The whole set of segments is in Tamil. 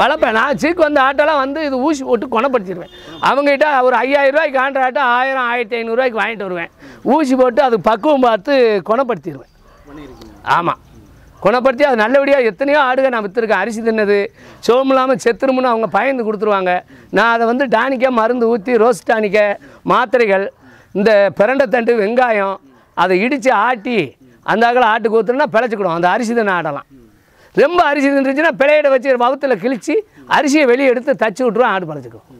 வளர்ப்பேன் நான் சீக்கு வந்து இது ஊசி போட்டு அவங்ககிட்ட ஒரு ரூபாய்க்கு ஆயிரம் ஆயிரத்தி ஐநூறுரூவாய்க்கு வாங்கிட்டு வருவேன் ஊசி போட்டு அது பக்குவம் பார்த்து குணப்படுத்திடுவேன் ஆமாம் குணப்படுத்தி அது நல்லபடியாக எத்தனையோ நான் விற்றுருக்கேன் அரிசி தின்னது செத்துருமுன்னு அவங்க பயந்து கொடுத்துருவாங்க நான் அதை வந்து டானிக்காக மருந்து ஊற்றி ரோஸ் மாத்திரைகள் இந்த பிறண்டத்தண்டு வெங்காயம் அதை இடித்து ஆட்டி அந்த அகல ஆட்டு ஊற்றுனா பிழைச்சிக்கிடும் அந்த அரிசி தான் ஆடலாம் ரொம்ப அரிசி இருந்துச்சுன்னா பிழையிட வச்சு வகுத்தில் கிழித்து அரிசியை வெளியே எடுத்து தச்சு விட்டுருவோம் ஆடு பிழைச்சிக்கிடும்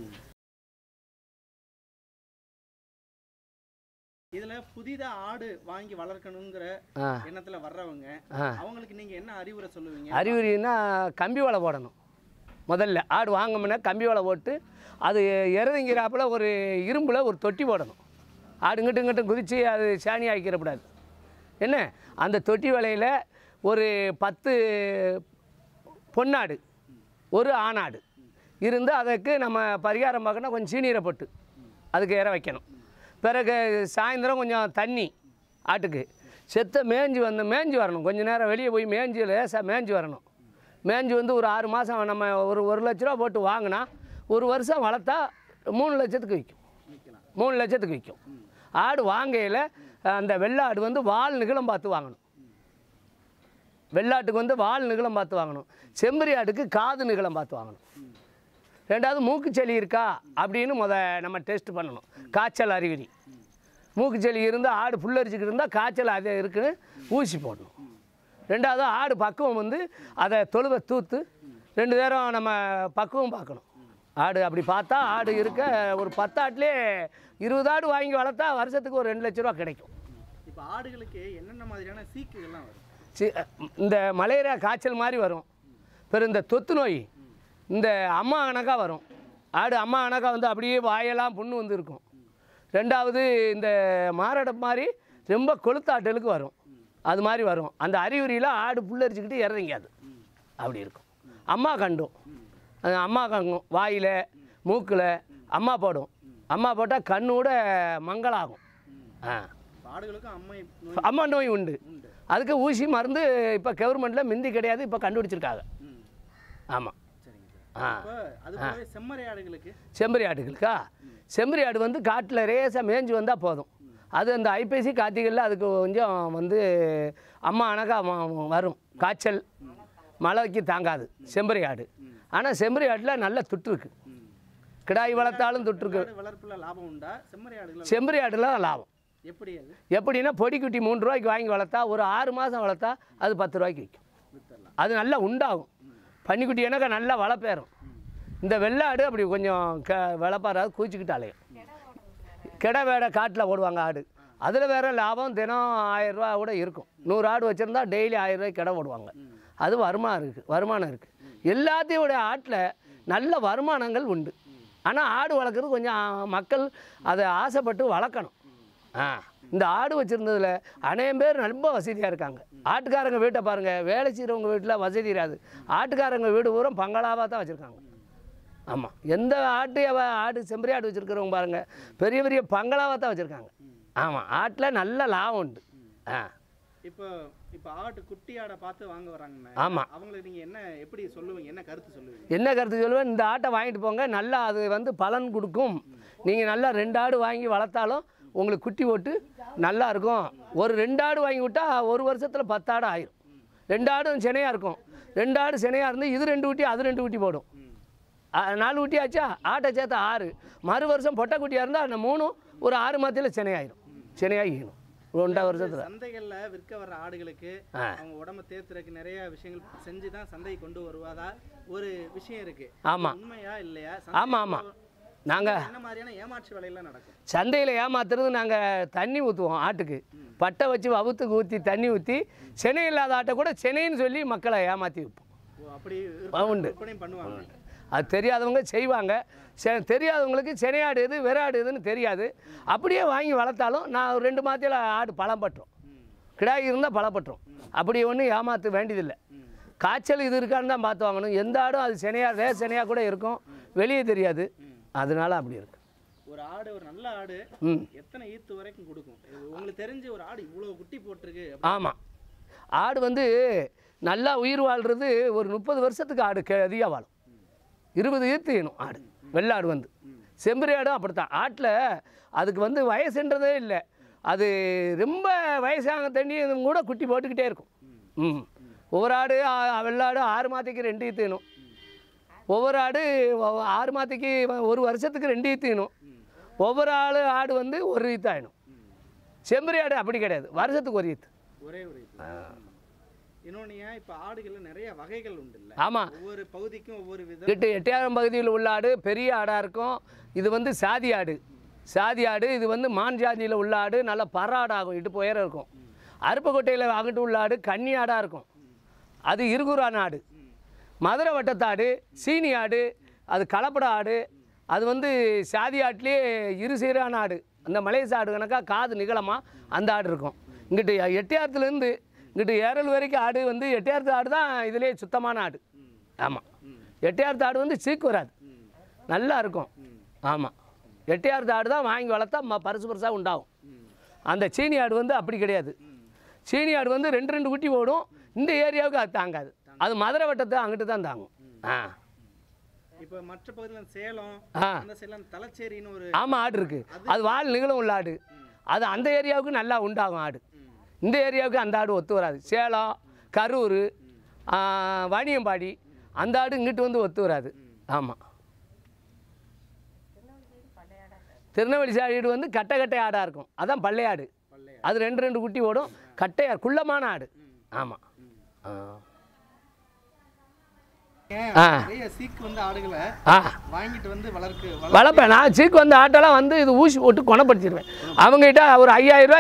இதுல புதிதா ஆடு வாங்கி வளர்க்கணுங்கிற எண்ணத்துல வர்றவங்க அவங்களுக்கு நீங்க என்ன அறிவுரை சொல்லுவீங்க அறிவுரைன்னா கம்பி வலை போடணும் முதல்ல ஆடு வாங்கமுன்னா கம்பி வலை போட்டு அது இறதுங்கிறாப்புல ஒரு இரும்பில் ஒரு தொட்டி போடணும் ஆடு இங்கிட்டு இங்கிட்டும் குதித்து அது சாணி ஆக்கிடக்கூடாது என்ன அந்த தொட்டி வலையில் ஒரு பத்து பொன்னாடு ஒரு ஆணாடு இருந்து அதுக்கு நம்ம பரிகாரம் பார்க்கணும் கொஞ்சம் சீனியரை போட்டு அதுக்கு இற வைக்கணும் பிறகு சாயந்தரம் கொஞ்சம் தண்ணி ஆட்டுக்கு செத்த மேஞ்சி வந்து மேஞ்சி வரணும் கொஞ்சம் நேரம் வெளியே போய் மேஞ்சி லேசாக மேஞ்சி வரணும் மேஞ்சி வந்து ஒரு ஆறு மாதம் நம்ம ஒரு ஒரு லட்ச ரூபா போட்டு வாங்கினா ஒரு வருஷம் வளர்த்தா மூணு லட்சத்துக்கு விற்கும் மூணு லட்சத்துக்கு விற்கும் ஆடு வாங்கையில் அந்த வெள்ளாடு வந்து வால் நிகழம் பார்த்து வாங்கணும் வெள்ளாட்டுக்கு வந்து வால் நிகழம் பார்த்து வாங்கணும் செம்பரி ஆட்டுக்கு காது நிகழம் பார்த்து வாங்கணும் ரெண்டாவது மூக்குச்சளி இருக்கா அப்படின்னு முத நம்ம டெஸ்ட் பண்ணணும் காய்ச்சல் அறிகுறி மூக்குச்சளி இருந்தால் ஆடு புல்லரிச்சிக்கிட்டு இருந்தால் காய்ச்சல் அதே இருக்குன்னு ஊசி போடணும் ரெண்டாவது ஆடு பக்குவம் வந்து அதை தொழுவை தூத்து ரெண்டு நேரம் நம்ம பக்குவம் பார்க்கணும் ஆடு அப்படி பார்த்தா ஆடு இருக்க ஒரு பத்து ஆட்லேயே இருபது ஆடு வாங்கி வளர்த்தா வருஷத்துக்கு ஒரு ரெண்டு லட்ச ரூபா கிடைக்கும் இப்போ ஆடுகளுக்கு என்னென்ன மாதிரியான சீக்குகள்லாம் வரும் சி இந்த மலேரியா காய்ச்சல் மாதிரி வரும் பிறகு இந்த தொத்து நோய் இந்த அம்மா அணக்கா வரும் ஆடு அம்மா அணக்கா வந்து அப்படியே வாயெல்லாம் புண்ணு வந்து இருக்கும் ரெண்டாவது இந்த மாரடை மாதிரி ரொம்ப கொளுத்தாட்டலுக்கு வரும் அது மாதிரி வரும் அந்த அறிகுறியில் ஆடு புல்லரிச்சிக்கிட்டு இறங்கியாது அப்படி இருக்கும் அம்மா கண்டும் அது அம்மா கங்கும் வாயில் மூக்கில் அம்மா போடும் அம்மா போட்டால் கண்ணோட மங்களாகும் ஆ அம்மா நோய் உண்டு அதுக்கு ஊசி மருந்து இப்போ கவர்மெண்ட்டில் மிந்தி கிடையாது இப்போ கண்டுபிடிச்சிருக்காங்க ஆமாம் ஆ செம்மறி ஆடுகளுக்கா செம்மறி ஆடு வந்து காட்டில் ரேசாக மேய்ஞ்சி வந்தால் போதும் அது அந்த ஐப்பசி கார்த்திகளில் அதுக்கு கொஞ்சம் வந்து அம்மா அணகா வரும் காய்ச்சல் மழைக்கு தாங்காது செம்பரி ஆடு ஆனால் செம்பரி ஆட்டில் நல்லா துட்டு கிடாய் வளர்த்தாலும் துட்டு இருக்கு செம்பரி ஆடுல தான் லாபம் எப்படி எப்படின்னா பொடி குட்டி மூணு ரூபாய்க்கு வாங்கி வளர்த்தா ஒரு ஆறு மாதம் வளர்த்தா அது பத்து ரூபாய்க்கு விற்கும் அது நல்லா உண்டாகும் பன்னிக்குட்டி எனக்கா நல்லா வளர்ப்பேறும் இந்த வெள்ளாடு அப்படி கொஞ்சம் க வளப்பாறாது குவிச்சிக்கிட்டாலே கிடா கிட வேடை காட்டில் ஓடுவாங்க ஆடு அதில் வேறு லாபம் தினம் ஆயிரரூவா கூட இருக்கும் நூறு ஆடு வச்சுருந்தா டெய்லி ஆயிரரூவாய்க்கு கிடை ஓடுவாங்க அது வருமானம் இருக்குது வருமானம் இருக்குது எல்லாத்தையும் ஆட்டில் நல்ல வருமானங்கள் உண்டு ஆனால் ஆடு வளர்க்குறது கொஞ்சம் மக்கள் அதை ஆசைப்பட்டு வளர்க்கணும் ஆ இந்த ஆடு வச்சுருந்ததில் அநேகம் பேர் ரொம்ப வசதியாக இருக்காங்க ஆட்டுக்காரங்க வீட்டை பாருங்கள் வேலை செய்கிறவங்க வீட்டில் வசதி இராது ஆட்டுக்காரங்க வீடு பூரா பங்களாவாக தான் வச்சுருக்காங்க ஆமாம் எந்த ஆட்டு ஆடு செம்பரி ஆடு வச்சுருக்கிறவங்க பாருங்கள் பெரிய பெரிய பங்களாவாக தான் வச்சுருக்காங்க ஆமாம் ஆட்டில் நல்ல லாபம் உண்டு ஆ இப்போ இப்போ ஆட்டு குட்டி ஆடை பார்த்து வாங்க வராங்கண்ணா ஆமாம் அவங்களுக்கு நீங்கள் என்ன எப்படி சொல்லுவீங்க என்ன கருத்து சொல்லுவீங்க என்ன கருத்து சொல்லுவேன் இந்த ஆட்டை வாங்கிட்டு போங்க நல்லா அது வந்து பலன் கொடுக்கும் நீங்கள் நல்லா ரெண்டு ஆடு வாங்கி வளர்த்தாலும் உங்களுக்கு குட்டி ஓட்டு நல்லா இருக்கும் ஒரு ரெண்டு ஆடு வாங்கி விட்டால் ஒரு வருஷத்தில் பத்து ஆடு ஆயிரும் ரெண்டு ஆடும் சினையாக இருக்கும் ரெண்டு ஆடு சினையாக இருந்து இது ரெண்டு ஊட்டி அது ரெண்டு ஊட்டி போடும் நாலு குட்டி ஆச்சா ஆட்டை சேர்த்து ஆறு மறு வருஷம் பொட்டை குட்டியாக இருந்தால் அந்த மூணும் ஒரு ஆறு மாதத்தில் சினையாயிரும் சினையாகிடும் ஒன்றா வருஷத்தில் சந்தைகளில் விற்க வர்ற ஆடுகளுக்கு அவங்க உடம்ப தேத்துறதுக்கு நிறைய விஷயங்கள் செஞ்சு தான் சந்தை கொண்டு வருவதா ஒரு விஷயம் இருக்கு ஆமாம் உண்மையா இல்லையா ஆமாம் ஆமாம் நாங்கள் என்ன மாதிரியான ஏமாற்று வேலையெல்லாம் நடக்கும் சந்தையில் ஏமாத்துறது நாங்கள் தண்ணி ஊற்றுவோம் ஆட்டுக்கு பட்டை வச்சு வவுத்துக்கு ஊற்றி தண்ணி ஊற்றி சென்னை இல்லாத ஆட்டை கூட சென்னைன்னு சொல்லி மக்களை ஏமாற்றி வைப்போம் அப்படி உண்டு பண்ணுவாங்க அது தெரியாதவங்க செய்வாங்க தெரியாதவங்களுக்கு செனையாடு எது வெறாடு எதுன்னு தெரியாது அப்படியே வாங்கி வளர்த்தாலும் நான் ரெண்டு மாதத்தில் ஆடு பழம் பட்டுரும் கிடாய் இருந்தால் பழம் பட்டுரும் அப்படி ஒன்றும் ஏமாற்ற வேண்டியதில்லை காய்ச்சல் இது இருக்கான்னு தான் பார்த்து வாங்கணும் எந்த ஆடும் அது செனையாக ரே செனையாக கூட இருக்கும் வெளியே தெரியாது அதனால அப்படி இருக்கு ஒரு ஆடு ஒரு நல்ல ஆடு எத்தனை ஈத்து வரைக்கும் கொடுக்கும் உங்களுக்கு தெரிஞ்ச ஒரு ஆடு இவ்வளோ குட்டி போட்டிருக்கு ஆமாம் ஆடு வந்து நல்லா உயிர் வாழ்கிறது ஒரு முப்பது வருஷத்துக்கு ஆடு அதிகம் வாழும் இருபது ஈத்து வேணும் ஆடு வெள்ளாடு வந்து செம்பரி ஆடும் அப்படித்தான் ஆட்டில் அதுக்கு வந்து வயசுன்றதே இல்லை அது ரொம்ப வயசாக தண்ணியும் கூட குட்டி போட்டுக்கிட்டே இருக்கும் ம் ஒவ்வொரு ஆடு வெள்ளாடு ஆறு மாதத்துக்கு ரெண்டு ஈத்துணும் ஒவ்வொரு ஆடு ஆறு மாதத்துக்கு ஒரு வருஷத்துக்கு ரெண்டு ஈத்துணும் ஒவ்வொரு ஆள் ஆடு வந்து ஒரு ஈத்தாயணும் செம்பரி ஆடு அப்படி கிடையாது வருஷத்துக்கு ஒரு ஈத்து ஒரே ஒரு ஆமாம் ஒவ்வொரு பகுதிக்கும் ஒவ்வொரு எட்டாயிரம் பகுதியில் உள்ள ஆடு பெரிய ஆடாக இருக்கும் இது வந்து சாதி ஆடு சாதி ஆடு இது வந்து மான் ஜாதியில் உள்ள ஆடு நல்லா பறாடாகும் இட்டு போயிட இருக்கும் அருப்புக்கோட்டையில் அங்கிட்டு உள்ள ஆடு கன்னி ஆடாக இருக்கும் அது இருகுறான நாடு மதுரை வட்டத்தாடு சீனி ஆடு அது கலப்படா ஆடு அது வந்து சாதி ஆட்டிலே இரு சீரான ஆடு அந்த மலேசிய ஆடு கணக்காக காது நிகழமாக அந்த ஆடு இருக்கும் இங்கிட்டு எட்டாயிரத்துலேருந்து இங்கிட்டு ஏரல் வரைக்கும் ஆடு வந்து எட்டையாரத்து ஆடு தான் இதிலே சுத்தமான ஆடு ஆமாம் எட்டையாரத்து ஆடு வந்து சீக்கு வராது நல்லா இருக்கும் ஆமாம் எட்டையாரத்து ஆடு தான் வாங்கி வளர்த்தா ம பரிசு பரிசாக உண்டாகும் அந்த சீனி ஆடு வந்து அப்படி கிடையாது சீனி ஆடு வந்து ரெண்டு ரெண்டு குட்டி ஓடும் இந்த ஏரியாவுக்கு அது தாங்காது அது மதுரை வட்டத்தை அங்கிட்டு தான் தாங்கும் ஆ இப்போ மற்ற பகுதியில் சேலம் ஆ சேலம் தலச்சேரின்னு ஒரு ஆமாம் ஆடு இருக்குது அது வால் நிகழும் உள்ள ஆடு அது அந்த ஏரியாவுக்கு நல்லா உண்டாகும் ஆடு இந்த ஏரியாவுக்கு அந்த ஆடு ஒத்து வராது சேலம் கரூர் வாணியம்பாடி அந்த ஆடு இங்கிட்டு வந்து ஒத்து வராது ஆமாம் திருநெல்வேலி ஆடு வந்து கட்டை கட்டை ஆடாக இருக்கும் அதான் பள்ளையாடு அது ரெண்டு ரெண்டு குட்டி ஓடும் கட்டையாடு குள்ளமான ஆடு ஆமாம் ஆ வளர்ப்பேன் நான் சீக்கு வந்து இது ஊசி போட்டு அவங்ககிட்ட ஒரு ஆயிரம்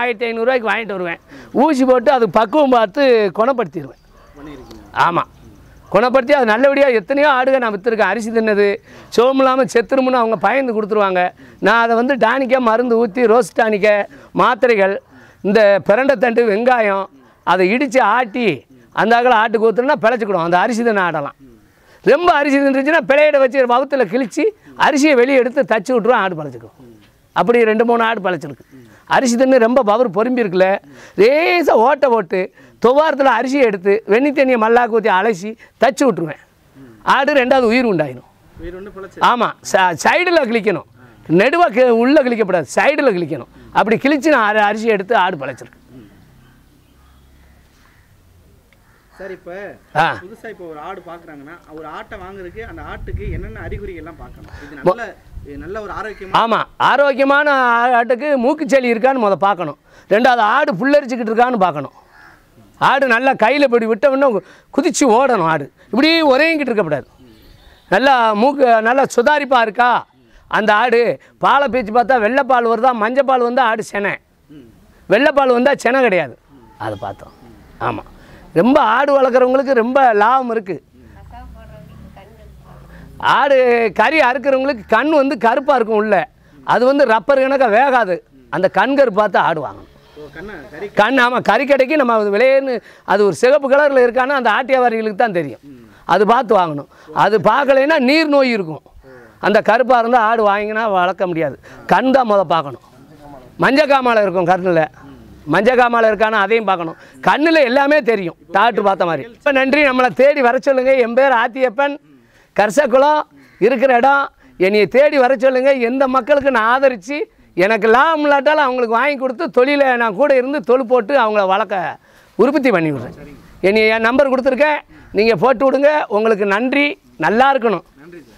ஆயிரத்தி ஐநூறுரூவாய்க்கு வாங்கிட்டு வருவேன் ஊசி போட்டு அது பக்குவம் பார்த்து குணப்படுத்திடுவேன் ஆமாம் குணப்படுத்தி அது நல்லபடியாக எத்தனையோ ஆடுகள் நான் விற்றுருக்கேன் அரிசி தின்னது அவங்க பயந்து கொடுத்துருவாங்க நான் அதை வந்து டானிக்காக மருந்து ஊற்றி மாத்திரைகள் இந்த பிரண்டை தண்டு வெங்காயம் அதை இடித்து ஆட்டி அந்த அகல ஆட்டுக்கு ஊற்றுனா பிழைச்சிக்கிடும் அந்த அரிசி தான் ஆடலாம் ரொம்ப அரிசி இருந்துச்சுன்னா பிழையிட வச்சு வகுத்தில் கிழித்து அரிசியை வெளியே எடுத்து தச்சு விட்டுருவோம் ஆடு பழச்சிக்கும் அப்படி ரெண்டு மூணு ஆடு பழச்சிருக்கு அரிசி தண்ணி ரொம்ப பவர் பொரும்பி இருக்குல்ல லேசாக ஓட்டை போட்டு துவாரத்தில் அரிசியை எடுத்து வெண்ணி தண்ணியை மல்லா கூத்தி அலசி தச்சு விட்ருவேன் ஆடு ரெண்டாவது உயிர் உண்டாயிடும் ஆமாம் சைடில் கிழிக்கணும் நெடுவாக உள்ளே கிழிக்கப்படாது சைடில் கிழிக்கணும் அப்படி கிழிச்சு நான் அரிசி எடுத்து ஆடு பழச்சிருக்கு சார் இப்போ புதுசா இப்போ ஒரு ஆடு பாக்குறாங்கன்னா ஒரு ஆட்டை வாங்குறதுக்கு அந்த ஆட்டுக்கு என்னென்ன அறிகுறிகள்லாம் பார்க்கணும் நல்ல நல்ல ஒரு ஆரோக்கியமான ஆமாம் ஆரோக்கியமான ஆட்டுக்கு மூக்குச்சளி இருக்கான்னு முத பார்க்கணும் ரெண்டாவது ஆடு புல்லரிச்சிக்கிட்டு இருக்கான்னு பார்க்கணும் ஆடு நல்லா கையில் இப்படி விட்டவுடனே குதிச்சு ஓடணும் ஆடு இப்படி உரையங்கிட்டு இருக்கக்கூடாது நல்லா மூக்கு நல்லா சுதாரிப்பாக இருக்கா அந்த ஆடு பாலை பீச்சு பார்த்தா வெள்ளைப்பால் வருதா மஞ்சப்பால் வந்தால் ஆடு செனை வெள்ளைப்பால் வந்தால் சென கிடையாது அதை பார்த்தோம் ஆமாம் ரொம்ப ஆடு வளர்க்குறவங்களுக்கு ரொம்ப லாபம் இருக்குது ஆடு கறி அறுக்கிறவங்களுக்கு கண் வந்து கருப்பாக இருக்கும் உள்ள அது வந்து ரப்பர் கணக்காக வேகாது அந்த கண் கருப்பா தான் ஆடுவாங்க கண் ஆமாம் கறிக்கடைக்கு நம்ம விலையன்னு அது ஒரு சிகப்பு கலரில் இருக்கான்னா அந்த ஆட்டியாவாரிகளுக்கு தான் தெரியும் அது பார்த்து வாங்கணும் அது பார்க்கலைன்னா நீர் நோய் இருக்கும் அந்த கருப்பாக இருந்தால் ஆடு வாங்கினா வளர்க்க முடியாது கண் தான் முதல் பார்க்கணும் மஞ்சக்காமலை இருக்கும் கண்ணில் மஞ்சகாமாவில் இருக்கானோ அதையும் பார்க்கணும் கண்ணில் எல்லாமே தெரியும் தாட்டு பார்த்த மாதிரி இப்போ நன்றி நம்மளை தேடி வர சொல்லுங்கள் என் பேர் ஆத்தியப்பன் கர்சகுலம் இருக்கிற இடம் என்னையை தேடி வர சொல்லுங்கள் எந்த மக்களுக்கு நான் ஆதரித்து எனக்கு லாபம் இல்லாட்டாலும் அவங்களுக்கு வாங்கி கொடுத்து தொழிலை நான் கூட இருந்து தொழில் போட்டு அவங்கள வளர்க்க உற்பத்தி பண்ணி விடுறேன் என்னை என் நம்பர் கொடுத்துருக்கேன் நீங்கள் போட்டு விடுங்க உங்களுக்கு நன்றி நல்லா இருக்கணும்